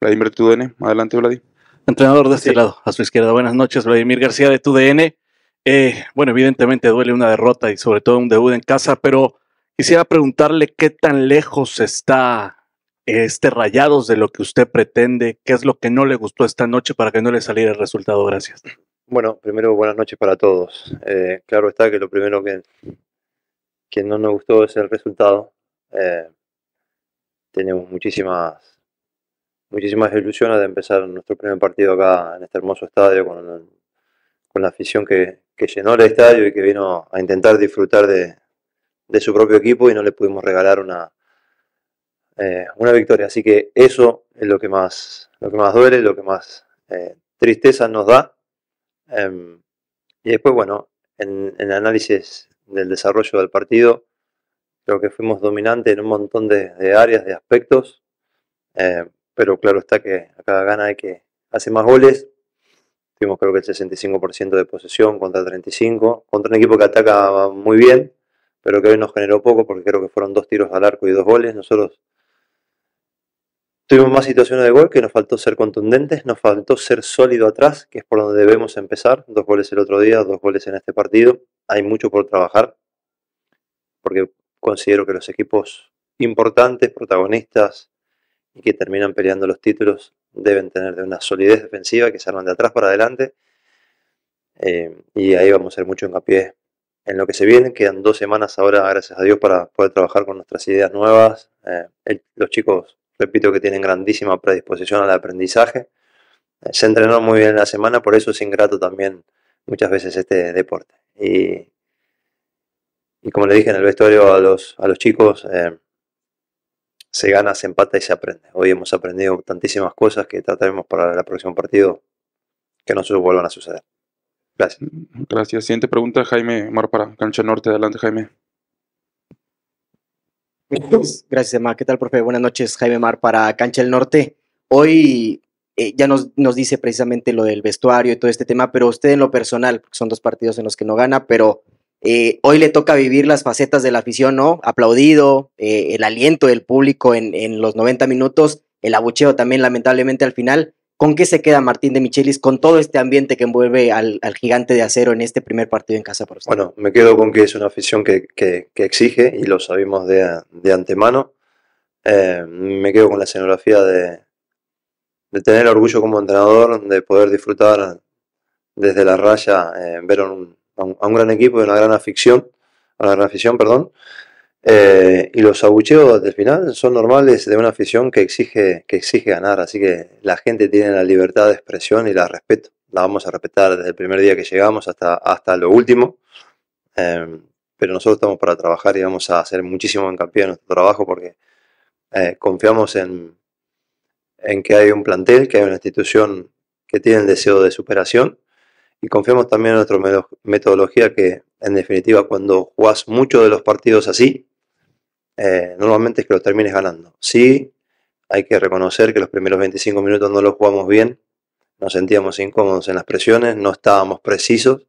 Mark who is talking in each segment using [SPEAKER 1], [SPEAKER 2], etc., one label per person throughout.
[SPEAKER 1] Vladimir de Adelante, Vladimir. Entrenador de este lado, a su izquierda. Buenas noches, Vladimir García de TUDN. Eh, bueno, evidentemente duele una derrota y sobre todo un debut en casa, pero quisiera preguntarle qué tan lejos está eh, este Rayados de lo que usted pretende, qué es lo que no le gustó esta noche para que no le saliera el resultado. Gracias. Bueno, primero buenas noches para todos. Eh, claro está que lo primero que, que no nos gustó es el resultado. tenemos muchísimas muchísimas ilusiones de empezar nuestro primer partido acá en este hermoso estadio con, la afición que, llenó el estadio y que vino a intentar disfrutar de, su propio equipo y no le pudimos regalar eh, una, victoria. Así que eso es lo que más, lo que más duele, lo que más eh, tristeza nos da. Em, y después, bueno, en, análisis del desarrollo del partido, creo que fuimos dominantes en un montón de, de áreas, de aspectos. Eh, pero claro está que a cada gana hay que hacer más goles. Tuvimos creo que el 65% de posesión contra 35, contra un equipo que ataca muy bien, pero que hoy nos generó poco porque creo que fueron dos tiros al arco y dos goles. Nosotros tuvimos más situaciones de gol que nos faltó ser contundentes, nos faltó ser sólido atrás, que es por donde debemos empezar. Dos goles el otro día, dos goles en este partido. Hay mucho por trabajar, porque considero que los equipos importantes, protagonistas, y que terminan peleando los títulos deben tener de una solidez defensiva que se arman de atrás para adelante. Eh, y ahí vamos a hacer mucho hincapié en lo que se viene. Quedan dos semanas ahora, gracias a Dios, para poder trabajar con nuestras ideas nuevas. Eh, los chicos, repito, que tienen grandísima predisposición al aprendizaje. Eh, se entrenó muy bien la semana, por eso es ingrato también muchas veces este deporte. Y, como le dije en el vestuario a los, a los chicos, se gana, se empata y se aprende. Hoy hemos aprendido tantísimas cosas que trataremos para el próximo partido que no se vuelvan a suceder. Gracias. Gracias. Siguiente pregunta, Jaime Mar para Cancha Norte. Adelante, Jaime. Pues, gracias, Emma. ¿Qué tal, profe? Buenas noches, Jaime Mar para Cancha del Norte. Hoy eh, ya nos, nos, dice precisamente lo del vestuario y todo este tema, pero usted en lo personal, son dos partidos en los que no gana, pero eh, hoy le toca vivir las facetas de la afición, ¿no? Aplaudido, eh, el aliento del público en, los 90 minutos, el abucheo también lamentablemente al final. ¿Con qué se queda Martín de Michelis con todo este ambiente que envuelve al, gigante de acero en este primer partido en casa por Bueno, me quedo con que es una afición que, exige y lo sabemos de, antemano. Eh, me quedo con la escenografía de, tener orgullo como entrenador, de poder disfrutar desde la raya, en ver un, a un, gran equipo de una gran afición, a una gran afición, perdón. Eh, y los abucheos del final son normales de una afición que exige, que exige ganar, así que la gente tiene la libertad de expresión y la respeto. La vamos a respetar desde el primer día que llegamos hasta, hasta lo último. Eh, pero nosotros estamos para trabajar y vamos a hacer muchísimo hincapié en nuestro trabajo porque eh, confiamos en, en que hay un plantel, que hay una institución que tiene el deseo de superación y confiamos también en nuestra metodología que en definitiva cuando jugás muchos de los partidos así, eh, normalmente es que los termines ganando. Sí, hay que reconocer que los primeros 25 minutos no los jugamos bien, nos sentíamos incómodos en las presiones, no estábamos precisos.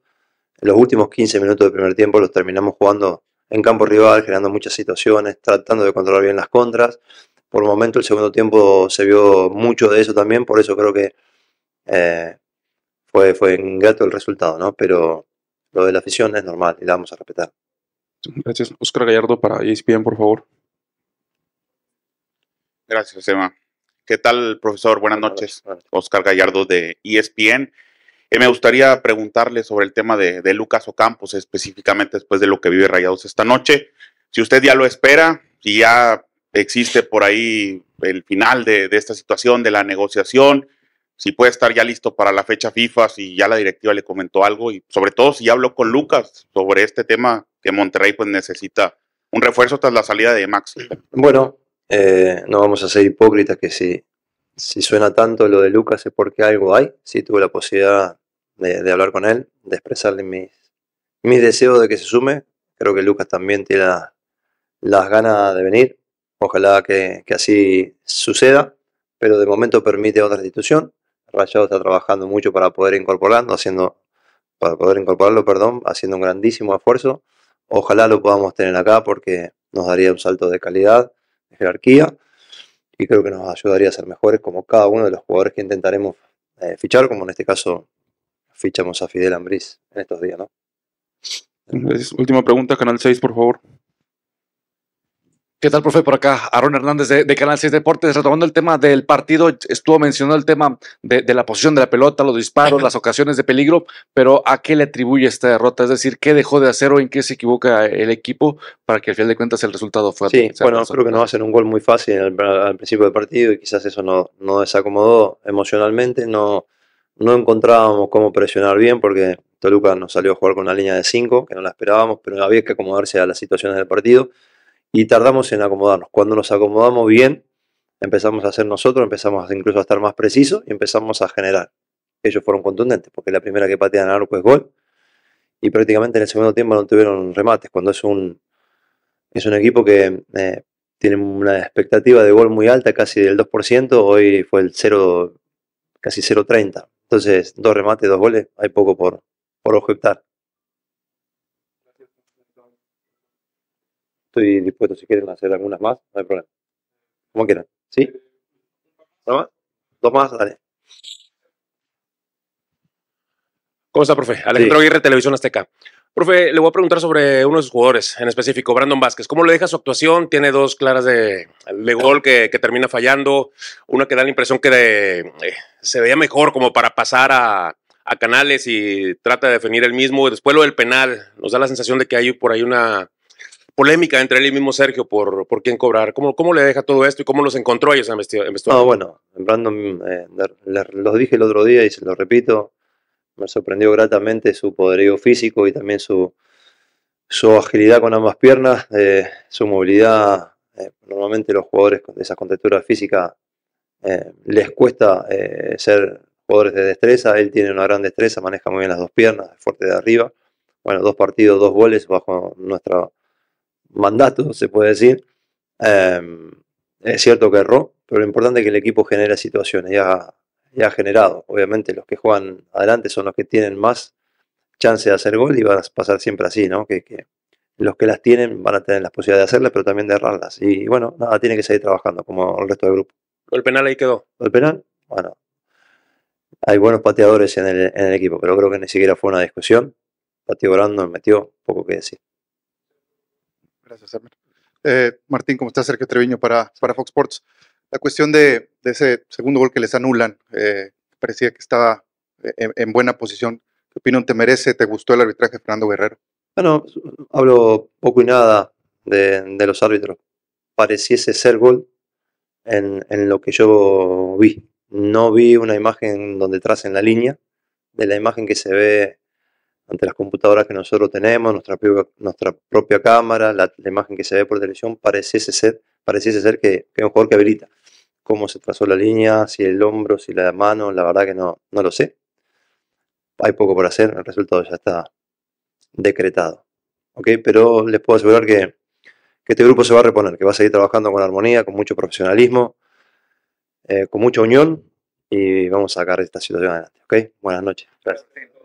[SPEAKER 1] los últimos 15 minutos del primer tiempo los terminamos jugando en campo rival, generando muchas situaciones, tratando de controlar bien las contras. Por el momento el segundo tiempo se vio mucho de eso también, por eso creo que eh, fue, fue gato el resultado, ¿no? Pero lo de la afición es normal y la vamos a respetar. Gracias. Oscar Gallardo para ESPN, por favor. Gracias, Emma. ¿Qué tal, profesor? Buenas noches. Oscar Gallardo de ESPN. Eh, me gustaría preguntarle sobre el tema de, de, Lucas Ocampos, específicamente después de lo que vive Rayados esta noche. Si usted ya lo espera, si ya existe por ahí el final de, de esta situación, de la negociación, si puede estar ya listo para la fecha FIFA, si ya la directiva le comentó algo y sobre todo si ya habló con Lucas sobre este tema que Monterrey pues necesita un refuerzo tras la salida de Max. Bueno, eh, no vamos a ser hipócritas que si, si suena tanto lo de Lucas es porque algo hay. Sí tuve la posibilidad de, hablar con él, de expresarle mis, mis deseos de que se sume. Creo que Lucas también tiene las ganas de venir. Ojalá que, que así suceda, pero de momento permite otra institución Rayado está trabajando mucho para poder incorporarlo, haciendo, para poder incorporarlo, perdón, haciendo un grandísimo esfuerzo. Ojalá lo podamos tener acá porque nos daría un salto de calidad, de jerarquía y creo que nos ayudaría a ser mejores como cada uno de los jugadores que intentaremos eh, fichar, como en este caso fichamos a Fidel Ambriz en estos días, ¿no? última pregunta, Canal 6, por favor. ¿Qué tal, profe? Por acá, Aaron Hernández de, Canal 6 Deportes. Retomando el tema del partido, estuvo mencionando el tema de, la posición de la pelota, los disparos, las ocasiones de peligro, pero ¿a qué le atribuye esta derrota? Es decir, ¿qué dejó de hacer o en qué se equivoca el equipo para que al final de cuentas el resultado fue Sí, bueno, creo que nos ser un gol muy fácil al, principio del partido y quizás eso no, no desacomodó emocionalmente. No, no encontrábamos cómo presionar bien porque Toluca nos salió a jugar con una línea de 5, que no la esperábamos, pero había que acomodarse a las situaciones del partido y tardamos en acomodarnos. Cuando nos acomodamos bien, empezamos a hacer nosotros, empezamos incluso a estar más precisos y empezamos a generar. Ellos fueron contundentes, porque la primera que patean al arco es gol, y prácticamente en el segundo tiempo no tuvieron remates, cuando es un, es un equipo que eh, tiene una expectativa de gol muy alta, casi del 2%, hoy fue el 0, casi 0.30. Entonces, dos remates, dos goles, hay poco por, por objetar. y dispuesto, si quieren, hacer algunas más, no hay problema. Como quieran, ¿sí? ¿No más? ¿Dos más? Dale. ¿Cómo está, profe? Alejandro Aguirre, Televisión Azteca. Profe, le voy a preguntar sobre uno de sus jugadores en específico, Brandon Vázquez. ¿Cómo le deja su actuación? Tiene dos claras de, de gol que, termina fallando, una que da la impresión que eh, se veía mejor como para pasar a Canales y trata de definir el mismo. Después lo del penal, nos da la sensación de que hay por ahí una polémica entre él y mismo Sergio por, por quién cobrar. ¿Cómo, ¿Cómo le deja todo esto y cómo los encontró ellos en vestuario? bueno, Brandon, eh, dije el otro día y se lo repito, me sorprendió gratamente su poderío físico y también su, su agilidad con ambas piernas, eh, su movilidad. Eh, normalmente los jugadores de esa contextura física eh, les cuesta ser jugadores de destreza, él tiene una gran destreza, maneja muy bien las dos piernas, es fuerte de arriba. Bueno, dos partidos, dos goles bajo nuestra mandato, se puede decir. Em, es cierto que erró, pero lo importante es que el equipo genera situaciones ya ha, generado. Obviamente los que juegan adelante son los que tienen más chance de hacer gol y van a pasar siempre así, ¿no? Que, los que las tienen van a tener las posibilidades de hacerlas, pero también de errarlas. Y bueno, nada, tiene que seguir trabajando como el resto del grupo. ¿El penal ahí quedó? ¿El penal? Bueno, hay buenos pateadores en el, equipo, pero creo que ni siquiera fue una discusión. pateó metió poco que decir. Gracias, eh, Martín, ¿cómo estás? Sergio Treviño para, para Fox Sports. La cuestión de, ese segundo gol que les anulan, eh, parecía que estaba eh, en, buena posición. ¿Qué opinión te merece? ¿Te gustó el arbitraje de Fernando Guerrero? Bueno, hablo poco y nada de, los árbitros. Pareciese ser gol en, en, lo que yo vi. No vi una imagen donde tracen la línea. De la imagen que se ve ante las computadoras que nosotros tenemos, nuestra, nuestra propia cámara, la, imagen que se ve por televisión, parece ser, ser que, que es un que habilita. Cómo se trazó la línea, si el hombro, si la mano, la verdad que no, no lo sé. Hay poco por hacer, el resultado ya está decretado. ¿Ok? Pero les puedo asegurar que, este grupo se va a reponer, que va a seguir trabajando con armonía, con mucho profesionalismo, eh, con mucha unión y vamos a sacar esta situación adelante. ¿Ok? Buenas noches. Gracias.